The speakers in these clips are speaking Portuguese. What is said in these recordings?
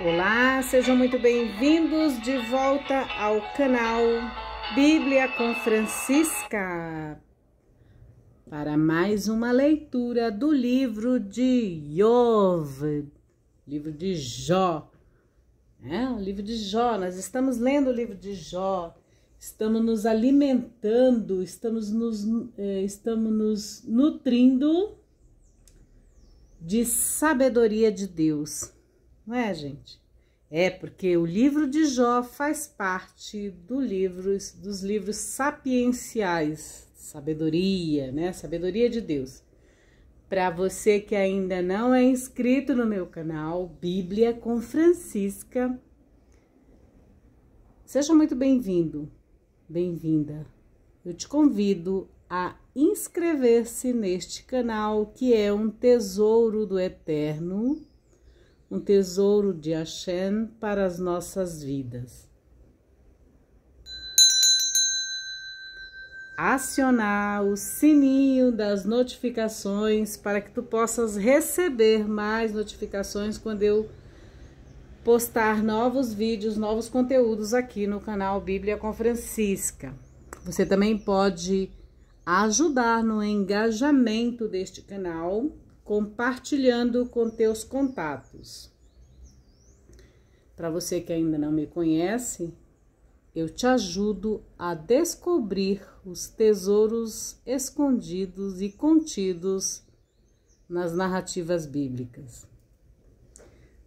Olá, sejam muito bem-vindos de volta ao canal Bíblia com Francisca para mais uma leitura do livro de Jov, livro de Jó. É, o livro de Jó, nós estamos lendo o livro de Jó, estamos nos alimentando, estamos nos, eh, estamos nos nutrindo de sabedoria de Deus não é, gente? É porque o livro de Jó faz parte do livro, dos livros sapienciais, sabedoria, né? Sabedoria de Deus. Para você que ainda não é inscrito no meu canal Bíblia com Francisca, seja muito bem-vindo, bem-vinda. Eu te convido a inscrever-se neste canal que é um tesouro do eterno um tesouro de Hashem para as nossas vidas. Acionar o sininho das notificações para que tu possas receber mais notificações quando eu postar novos vídeos, novos conteúdos aqui no canal Bíblia com Francisca. Você também pode ajudar no engajamento deste canal compartilhando com teus contatos. Para você que ainda não me conhece, eu te ajudo a descobrir os tesouros escondidos e contidos nas narrativas bíblicas.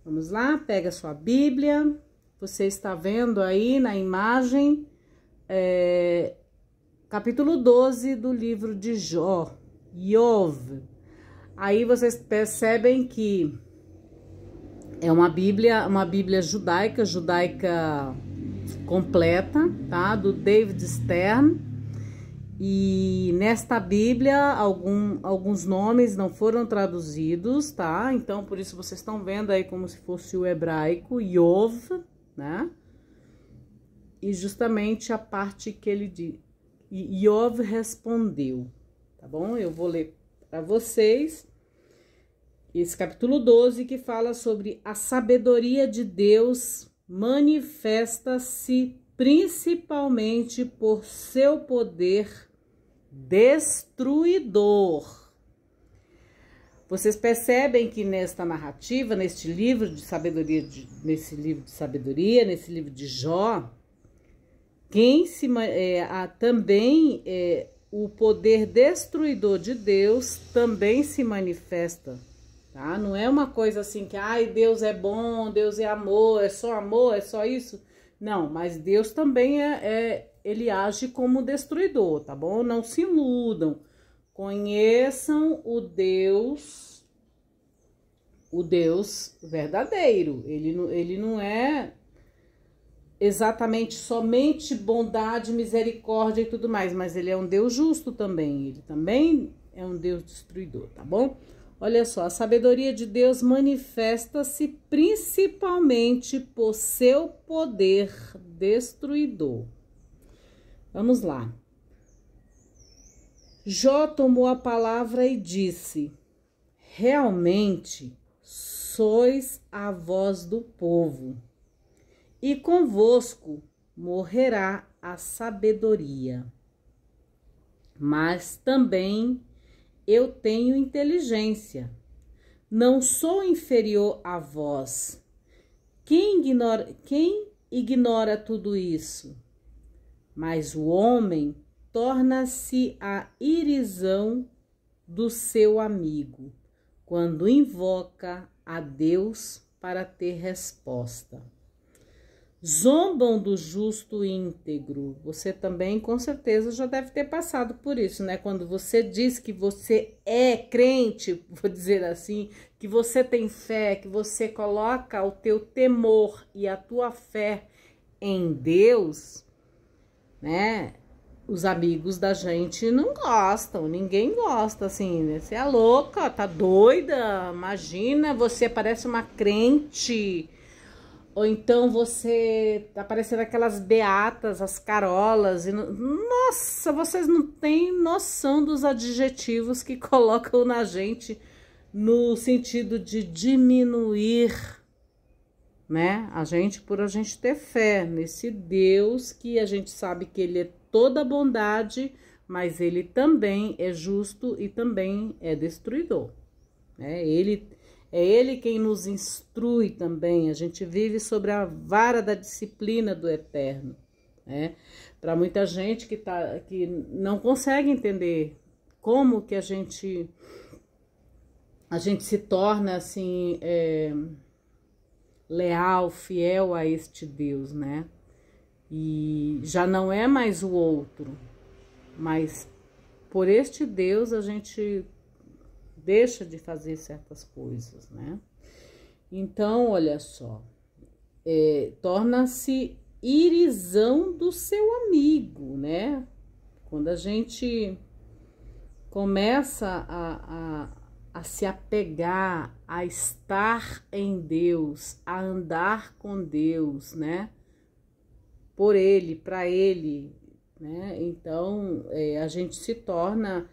Vamos lá, pega sua Bíblia. Você está vendo aí na imagem é, capítulo 12 do livro de Jó, Yov, Aí vocês percebem que é uma Bíblia, uma Bíblia judaica, judaica completa, tá? Do David Stern. E nesta Bíblia, algum, alguns nomes não foram traduzidos, tá? Então, por isso vocês estão vendo aí como se fosse o hebraico, Yov, né? E justamente a parte que ele diz. Yov respondeu, tá bom? Eu vou ler para vocês. Esse capítulo 12 que fala sobre a sabedoria de Deus manifesta-se principalmente por seu poder destruidor. Vocês percebem que nesta narrativa, neste livro de sabedoria, de, nesse livro de sabedoria, nesse livro de Jó, quem se é, a, também é, o poder destruidor de Deus também se manifesta, tá? Não é uma coisa assim que, ai, Deus é bom, Deus é amor, é só amor, é só isso. Não, mas Deus também é, é ele age como destruidor, tá bom? Não se iludam. Conheçam o Deus, o Deus verdadeiro. Ele, ele não é exatamente somente bondade, misericórdia e tudo mais, mas ele é um Deus justo também, ele também é um Deus destruidor, tá bom? Olha só, a sabedoria de Deus manifesta-se principalmente por seu poder destruidor. Vamos lá. Jó tomou a palavra e disse: Realmente sois a voz do povo e convosco morrerá a sabedoria. Mas também eu tenho inteligência, não sou inferior a vós. Quem ignora, quem ignora tudo isso? Mas o homem torna-se a irisão do seu amigo quando invoca a Deus para ter resposta zombam do justo íntegro. Você também, com certeza, já deve ter passado por isso, né? Quando você diz que você é crente, vou dizer assim, que você tem fé, que você coloca o teu temor e a tua fé em Deus, né? Os amigos da gente não gostam, ninguém gosta assim, né? Você é louca, tá doida, imagina, você parece uma crente ou então você aparecendo aquelas beatas, as carolas. E Nossa, vocês não têm noção dos adjetivos que colocam na gente no sentido de diminuir, né? A gente, por a gente ter fé nesse Deus que a gente sabe que ele é toda bondade, mas ele também é justo e também é destruidor, né? Ele é Ele quem nos instrui também. A gente vive sobre a vara da disciplina do Eterno. Né? Para muita gente que, tá, que não consegue entender como que a gente a gente se torna assim é, leal, fiel a este Deus, né? E já não é mais o outro, mas por este Deus a gente deixa de fazer certas coisas, né? Então, olha só, é, torna-se irisão do seu amigo, né? Quando a gente começa a, a, a se apegar, a estar em Deus, a andar com Deus, né? Por Ele, para Ele, né? Então, é, a gente se torna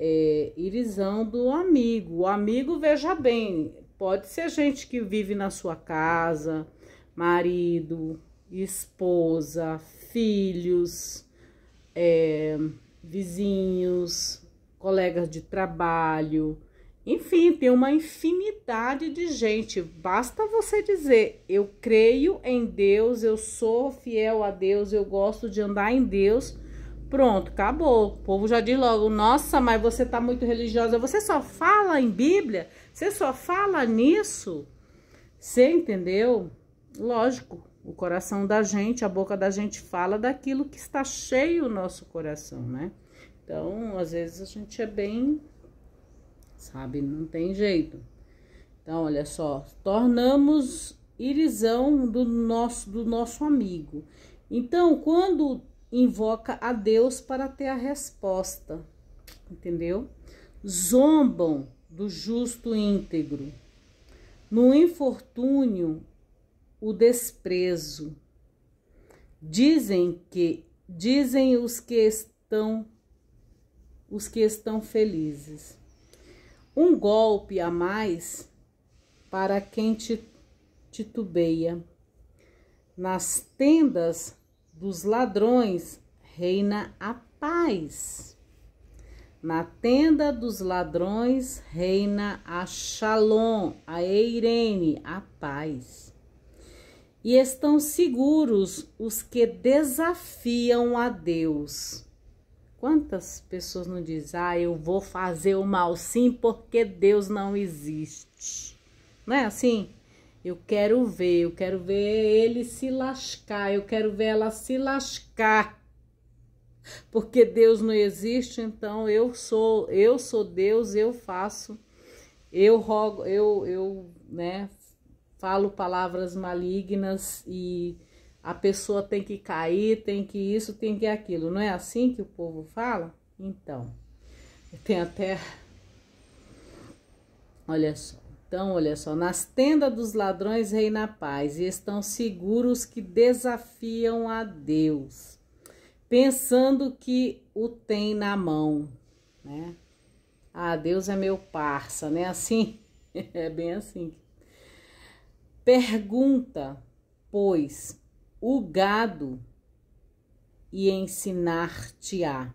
é, irisando o amigo. O amigo, veja bem, pode ser gente que vive na sua casa, marido, esposa, filhos, é, vizinhos, colegas de trabalho. Enfim, tem uma infinidade de gente. Basta você dizer: eu creio em Deus, eu sou fiel a Deus, eu gosto de andar em Deus Pronto, acabou. O povo já diz logo, nossa, mas você tá muito religiosa. Você só fala em Bíblia? Você só fala nisso? Você entendeu? Lógico, o coração da gente, a boca da gente fala daquilo que está cheio o nosso coração, né? Então, às vezes a gente é bem, sabe, não tem jeito. Então, olha só, tornamos irisão do nosso, do nosso amigo. Então, quando invoca a Deus para ter a resposta, entendeu? Zombam do justo íntegro. No infortúnio, o desprezo. Dizem que dizem os que estão os que estão felizes. Um golpe a mais para quem titubeia. Nas tendas dos ladrões reina a paz. Na tenda dos ladrões reina a Shalom, a Eirene, a paz. E estão seguros os que desafiam a Deus. Quantas pessoas não dizem, ah, eu vou fazer o mal sim porque Deus não existe? Não é assim? Eu quero ver, eu quero ver ele se lascar, eu quero ver ela se lascar. Porque Deus não existe, então eu sou, eu sou Deus, eu faço, eu rogo, eu, eu, né, falo palavras malignas e a pessoa tem que cair, tem que isso, tem que aquilo. Não é assim que o povo fala? Então, tem até. Olha só. Então, olha só, nas tendas dos ladrões reina a paz e estão seguros que desafiam a Deus, pensando que o tem na mão, né? Ah, Deus é meu parça, né? Assim, é bem assim. Pergunta, pois, o gado e ensinar-te-á.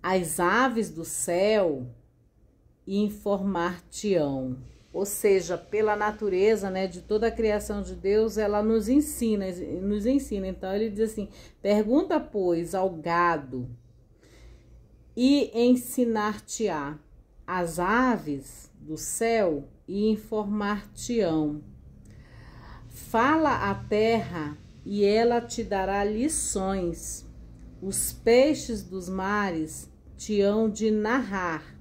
As aves do céu e informar-te-ão. Ou seja, pela natureza, né, de toda a criação de Deus, ela nos ensina, nos ensina. Então ele diz assim: "Pergunta, pois, ao gado e ensinar-te-á as aves do céu e informar-te-ão. Fala à terra e ela te dará lições. Os peixes dos mares te hão de narrar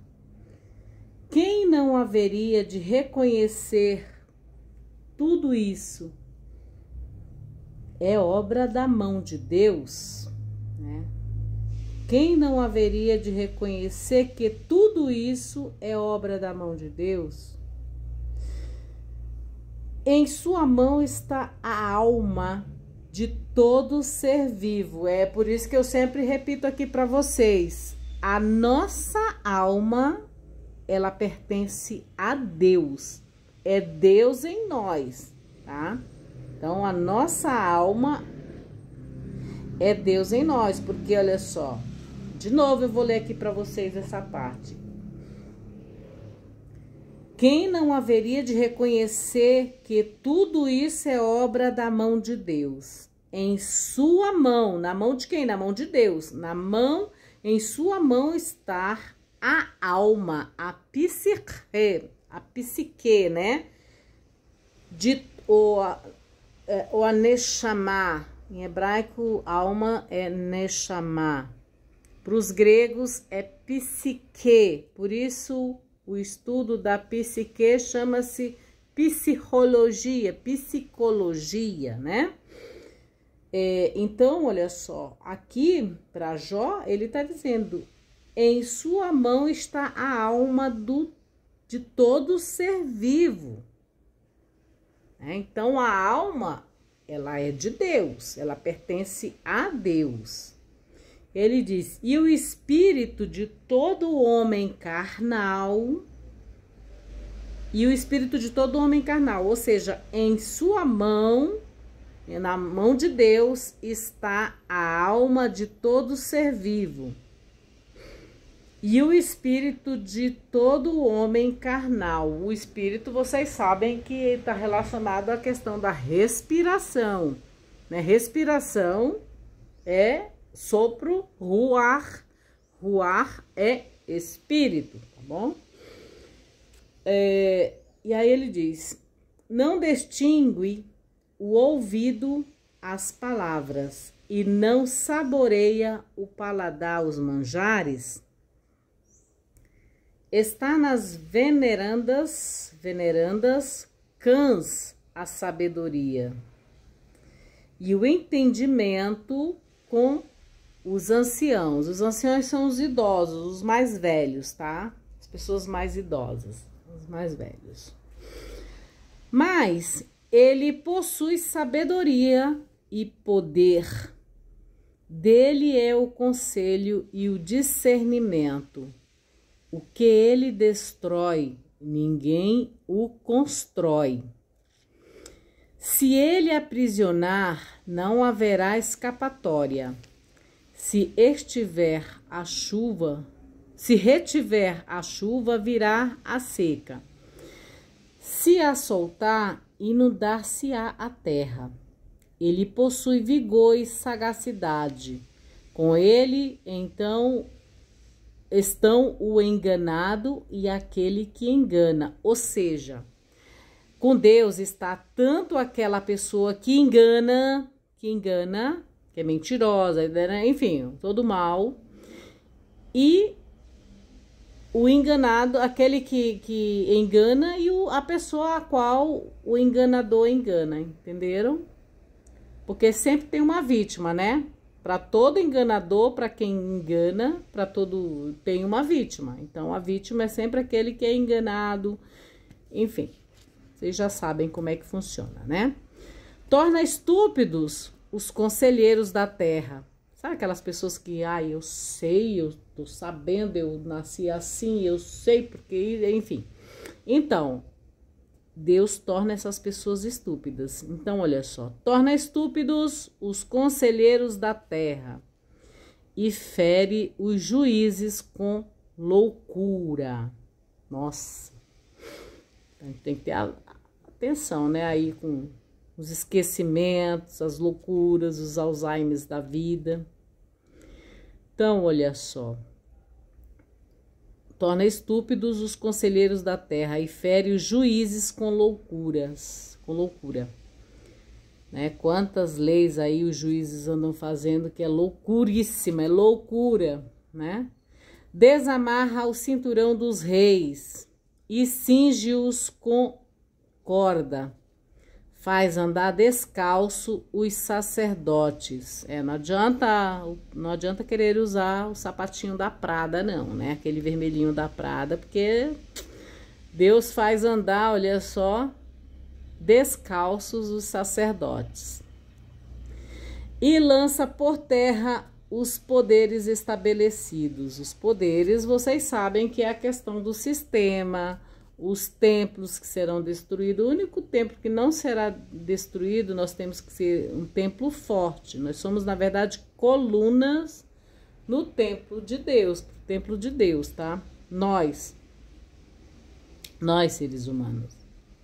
quem não haveria de reconhecer tudo isso? É obra da mão de Deus, né? Quem não haveria de reconhecer que tudo isso é obra da mão de Deus? Em sua mão está a alma de todo ser vivo. É por isso que eu sempre repito aqui para vocês: a nossa alma ela pertence a Deus. É Deus em nós, tá? Então a nossa alma é Deus em nós, porque olha só. De novo eu vou ler aqui para vocês essa parte. Quem não haveria de reconhecer que tudo isso é obra da mão de Deus? Em sua mão, na mão de quem? Na mão de Deus. Na mão, em sua mão estar a alma, a psique, a psique, né? De, o, é, o aneshama, em hebraico, alma é neshama. Para os gregos é psique, por isso o estudo da psique chama-se psicologia, psicologia, né? É, então, olha só, aqui para Jó, ele está dizendo em sua mão está a alma do, de todo ser vivo. É, então, a alma, ela é de Deus, ela pertence a Deus. Ele diz: e o espírito de todo homem carnal. E o espírito de todo homem carnal, ou seja, em sua mão, na mão de Deus, está a alma de todo ser vivo e o espírito de todo homem carnal. O espírito, vocês sabem que está relacionado à questão da respiração. Né? Respiração é sopro, ruar. Ruar é espírito, tá bom? É, e aí ele diz: não distingue o ouvido as palavras e não saboreia o paladar os manjares Está nas venerandas, venerandas, cãs a sabedoria e o entendimento com os anciãos. Os anciãos são os idosos, os mais velhos, tá? As pessoas mais idosas, os mais velhos. Mas ele possui sabedoria e poder. Dele é o conselho e o discernimento. O que ele destrói, ninguém o constrói. Se ele aprisionar, não haverá escapatória. Se estiver a chuva, se retiver a chuva, virá a seca. Se a soltar, inundar-se-á a terra. Ele possui vigor e sagacidade. Com ele, então, estão o enganado e aquele que engana. Ou seja, com Deus está tanto aquela pessoa que engana, que engana, que é mentirosa, né? enfim, todo mal, e o enganado, aquele que, que engana e o, a pessoa a qual o enganador engana, entenderam? Porque sempre tem uma vítima, né? Para todo enganador, para quem engana, para todo tem uma vítima. Então a vítima é sempre aquele que é enganado. Enfim, vocês já sabem como é que funciona, né? Torna estúpidos os conselheiros da terra. Sabe aquelas pessoas que, ah, eu sei, eu tô sabendo, eu nasci assim, eu sei porque, enfim. Então, Deus torna essas pessoas estúpidas. Então, olha só: torna estúpidos os conselheiros da terra e fere os juízes com loucura. Nossa, a gente tem que ter atenção, né? Aí com os esquecimentos, as loucuras, os Alzheimer's da vida. Então, olha só torna estúpidos os conselheiros da terra e fere os juízes com loucuras, com loucura. Né? Quantas leis aí os juízes andam fazendo que é loucuríssima, é loucura, né? Desamarra o cinturão dos reis e cinge-os com corda faz andar descalço os sacerdotes. É, não adianta, não adianta querer usar o sapatinho da Prada não, né? Aquele vermelhinho da Prada, porque Deus faz andar, olha só, descalços os sacerdotes. E lança por terra os poderes estabelecidos. Os poderes, vocês sabem que é a questão do sistema, os templos que serão destruídos. O único templo que não será destruído, nós temos que ser um templo forte. Nós somos, na verdade, colunas no templo de Deus, templo de Deus, tá? Nós, nós seres humanos.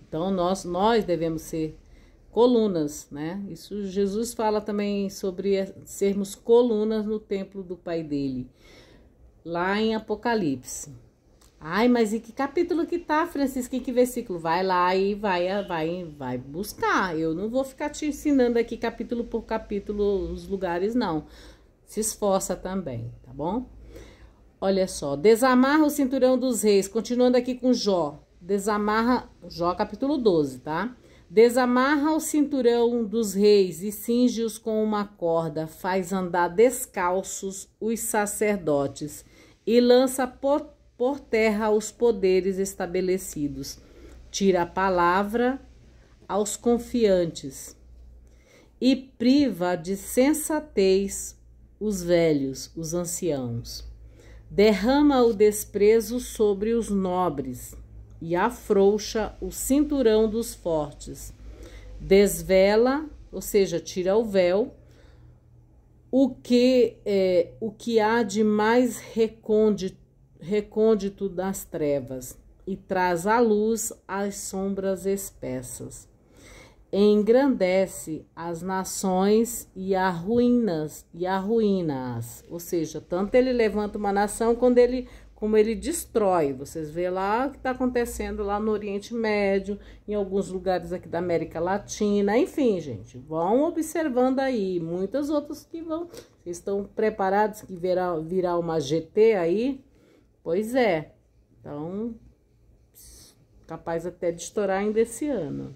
Então nós nós devemos ser colunas, né? Isso Jesus fala também sobre eh, sermos colunas no templo do Pai dele, lá em Apocalipse. Ai, mas em que capítulo que tá, Francisca? Em que versículo? Vai lá e vai, vai, vai buscar. Eu não vou ficar te ensinando aqui capítulo por capítulo os lugares, não. Se esforça também, tá bom? Olha só, desamarra o cinturão dos reis. Continuando aqui com Jó. Desamarra, Jó capítulo 12, tá? Desamarra o cinturão dos reis e cinge-os com uma corda, faz andar descalços os sacerdotes e lança potência por terra os poderes estabelecidos, tira a palavra aos confiantes e priva de sensatez os velhos, os anciãos. Derrama o desprezo sobre os nobres e afrouxa o cinturão dos fortes. Desvela, ou seja, tira o véu, o que, é, o que há de mais recôndito recôndito das trevas e traz à luz as sombras espessas. Engrandece as nações e ruínas e arruína ruínas, Ou seja, tanto ele levanta uma nação quando ele como ele destrói. Vocês vê lá o que está acontecendo lá no Oriente Médio, em alguns lugares aqui da América Latina, enfim, gente, vão observando aí, muitas outras que vão. estão preparados que virá, virá uma GT aí? Pois é. Então, capaz até de estourar ainda esse ano.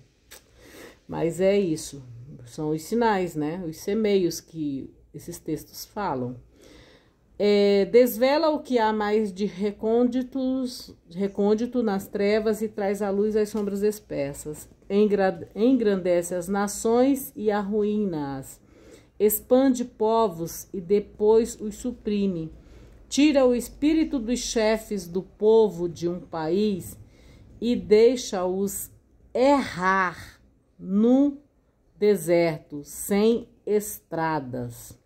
Mas é isso. São os sinais, né? Os semeios que esses textos falam. É, desvela o que há mais de recônditos, recôndito nas trevas e traz à luz as sombras espessas. Engrandece as nações e arruína-as. Expande povos e depois os suprime tira o espírito dos chefes do povo de um país e deixa-os errar no deserto, sem estradas.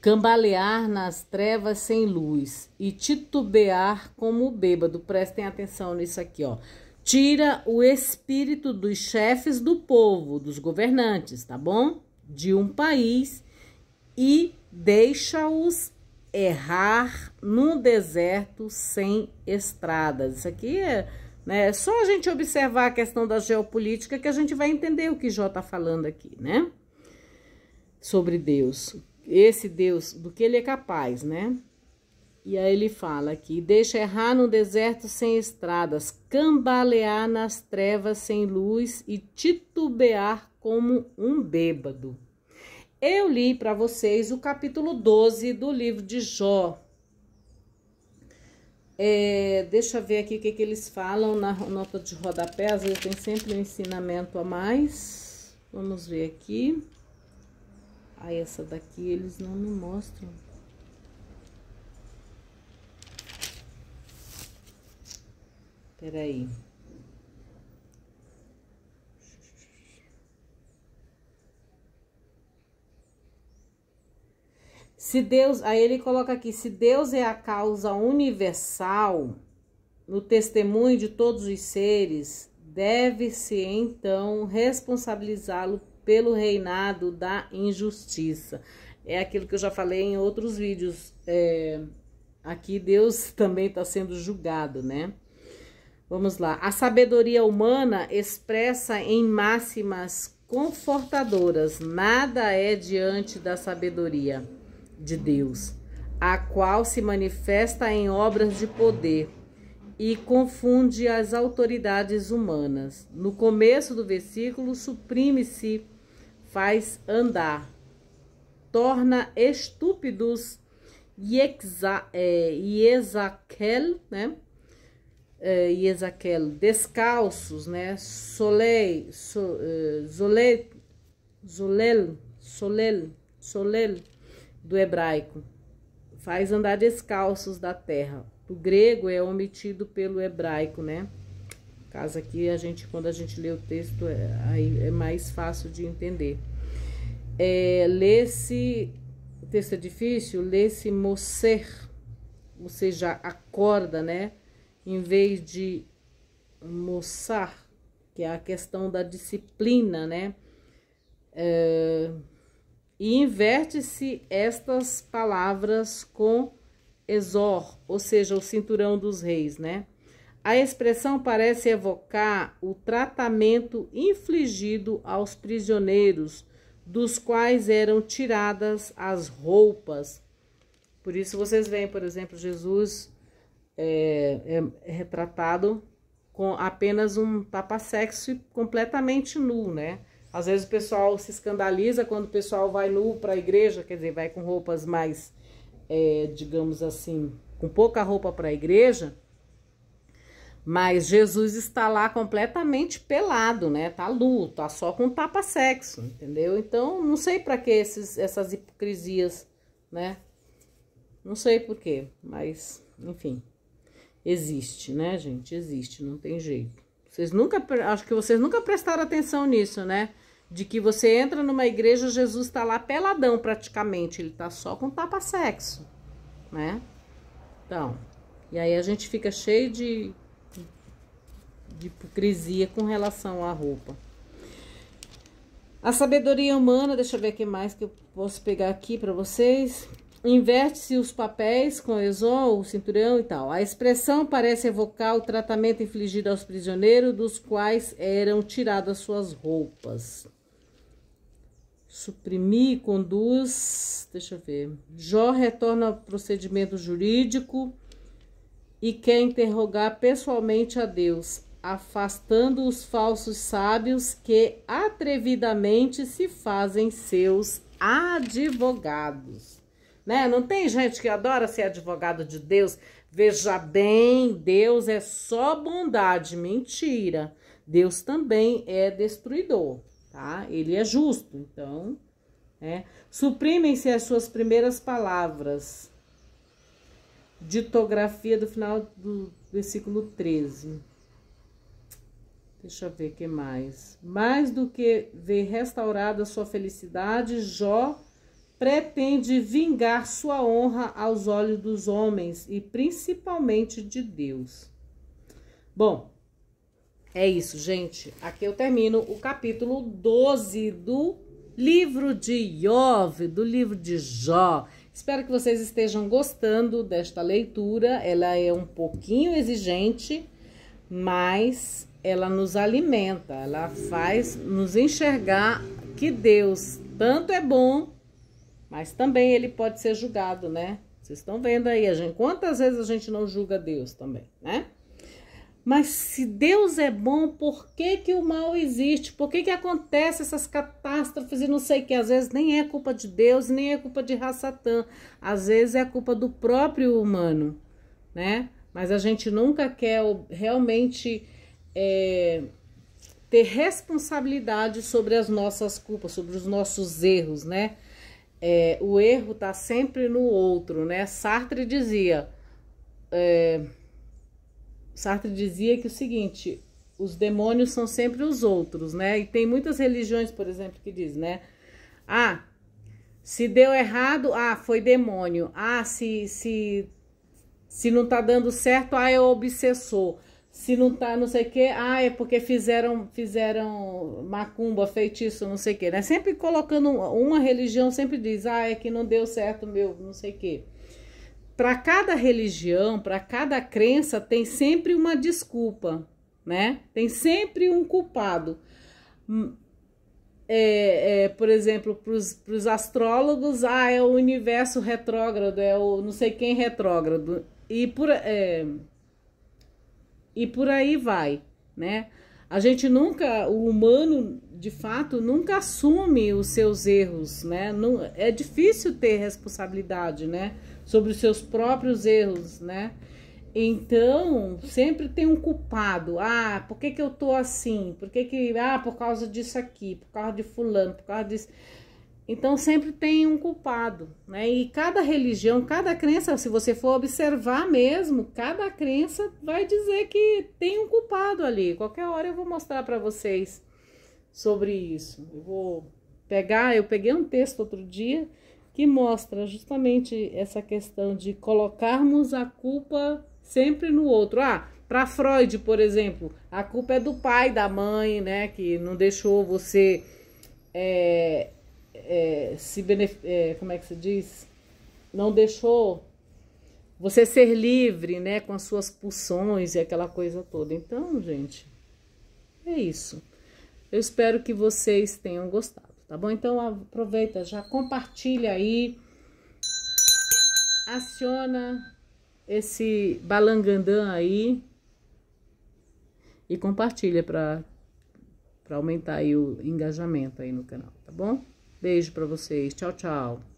Cambalear nas trevas sem luz e titubear como bêbado. Prestem atenção nisso aqui, ó. Tira o espírito dos chefes do povo, dos governantes, tá bom? De um país e deixa-os errar no deserto sem estradas. Isso aqui é, né, é só a gente observar a questão da geopolítica que a gente vai entender o que Jó está falando aqui, né? Sobre Deus. Esse Deus, do que ele é capaz, né? E aí ele fala aqui: deixa errar no deserto sem estradas, cambalear nas trevas sem luz e titubear como um bêbado. Eu li para vocês o capítulo 12 do livro de Jó. É, deixa eu ver aqui o que, que eles falam na nota de rodapé, às vezes tem sempre um ensinamento a mais. Vamos ver aqui. Ah, essa daqui eles não me mostram. Peraí. aí. Se Deus, aí ele coloca aqui, se Deus é a causa universal no testemunho de todos os seres, deve-se então responsabilizá-lo pelo reinado da injustiça. É aquilo que eu já falei em outros vídeos. É, aqui Deus também está sendo julgado, né? Vamos lá. A sabedoria humana expressa em máximas confortadoras. Nada é diante da sabedoria de Deus, a qual se manifesta em obras de poder e confunde as autoridades humanas. No começo do versículo, suprime-se, faz andar, torna estúpidos e é, Yezakel, né? É, descalços, né? Solei, so, uh, Zolel, Solel, Solel, do hebraico, faz andar descalços da terra. O grego é omitido pelo hebraico, né? Caso aqui a gente, quando a gente lê o texto, é, aí é mais fácil de entender. É, lê-se, o texto é difícil, lê-se mocer, ou seja, acorda, né? Em vez de moçar, que é a questão da disciplina, né? É, e inverte-se estas palavras com exor, ou seja, o cinturão dos reis, né? A expressão parece evocar o tratamento infligido aos prisioneiros, dos quais eram tiradas as roupas. Por isso vocês veem, por exemplo, Jesus é, é, é retratado com apenas um tapa-sexo completamente nu, né? Às vezes o pessoal se escandaliza quando o pessoal vai nu para a igreja, quer dizer, vai com roupas mais, é, digamos assim, com pouca roupa para a igreja. Mas Jesus está lá completamente pelado, né? Tá nu, tá só com tapa sexo, entendeu? Então, não sei para que esses, essas hipocrisias, né? Não sei por quê, mas enfim. Existe, né, gente? Existe, não tem jeito. Vocês nunca, acho que vocês nunca prestaram atenção nisso, né? De que você entra numa igreja, Jesus está lá peladão praticamente, ele está só com tapa-sexo, né? Então, e aí a gente fica cheio de, de hipocrisia com relação à roupa. A sabedoria humana, deixa eu ver o que mais que eu posso pegar aqui para vocês. Inverte-se os papéis com a exon, o cinturão e tal. A expressão parece evocar o tratamento infligido aos prisioneiros, dos quais eram tiradas suas roupas. Suprimir conduz. Deixa eu ver. Jó retorna ao procedimento jurídico e quer interrogar pessoalmente a Deus, afastando os falsos sábios que atrevidamente se fazem seus advogados né? Não tem gente que adora ser advogado de Deus. Veja bem, Deus é só bondade, mentira. Deus também é destruidor, tá? Ele é justo, então, né? Suprimem-se as suas primeiras palavras. Ditografia do final do versículo 13. Deixa eu ver o que mais. Mais do que ver restaurada sua felicidade, Jó pretende vingar sua honra aos olhos dos homens e principalmente de Deus. Bom, é isso, gente. Aqui eu termino o capítulo 12 do livro de Iov, do livro de Jó. Espero que vocês estejam gostando desta leitura. Ela é um pouquinho exigente, mas ela nos alimenta, ela faz nos enxergar que Deus tanto é bom mas também ele pode ser julgado, né? Vocês estão vendo aí, a gente, quantas vezes a gente não julga Deus também, né? Mas se Deus é bom, por que, que o mal existe? Por que, que acontece essas catástrofes e não sei o que? Às vezes nem é culpa de Deus, nem é culpa de Rassatã. Às vezes é culpa do próprio humano, né? Mas a gente nunca quer realmente é, ter responsabilidade sobre as nossas culpas, sobre os nossos erros, né? é, o erro está sempre no outro, né? Sartre dizia, é, Sartre dizia que o seguinte, os demônios são sempre os outros, né? E tem muitas religiões, por exemplo, que diz, né? Ah, se deu errado, ah, foi demônio. Ah, se se se não tá dando certo, ah, é o obsessor se não tá não sei o que, ah, é porque fizeram, fizeram macumba, feitiço, não sei o que, né? Sempre colocando uma, uma, religião, sempre diz, ah, é que não deu certo meu, não sei o que. Para cada religião, para cada crença, tem sempre uma desculpa, né? Tem sempre um culpado. Hum, é, é, por exemplo, para os astrólogos, ah, é o universo retrógrado, é o não sei quem retrógrado. E por. É, e por aí vai, né? A gente nunca, o humano, de fato, nunca assume os seus erros, né? Não, é difícil ter responsabilidade, né? Sobre os seus próprios erros, né? Então, sempre tem um culpado. Ah, por que que eu tô assim? Por que que, ah, por causa disso aqui, por causa de fulano, por causa disso... De então sempre tem um culpado, né? E cada religião, cada crença, se você for observar mesmo, cada crença vai dizer que tem um culpado ali. Qualquer hora eu vou mostrar para vocês sobre isso. Eu vou pegar, eu peguei um texto outro dia que mostra justamente essa questão de colocarmos a culpa sempre no outro. Ah, para Freud, por exemplo, a culpa é do pai, da mãe, né, que não deixou você é, é, se benef... é, como é que se diz? Não deixou você ser livre, né, com as suas pulsões e aquela coisa toda. Então, gente, é isso. Eu espero que vocês tenham gostado, tá bom? Então aproveita, já compartilha aí, aciona esse balangandã aí e compartilha para aumentar aí o engajamento aí no canal, tá bom? Beijo para vocês. Tchau, tchau.